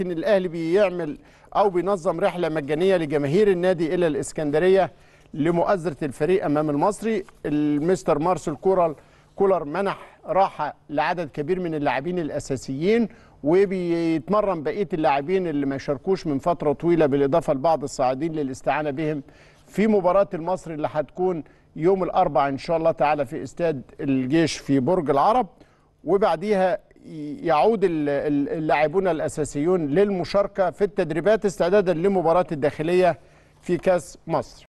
لكن الاهلي بيعمل او بينظم رحله مجانيه لجماهير النادي الى الاسكندريه لمؤازره الفريق امام المصري المستر مارسيل كورال كولر منح راحه لعدد كبير من اللاعبين الاساسيين وبيتمرن بقيه اللاعبين اللي ما شاركوش من فتره طويله بالاضافه لبعض الصاعدين للاستعانه بهم في مباراه المصري اللي هتكون يوم الاربعاء ان شاء الله تعالى في استاد الجيش في برج العرب وبعديها يعود اللاعبون الاساسيون للمشاركه في التدريبات استعدادا لمباراه الداخليه في كاس مصر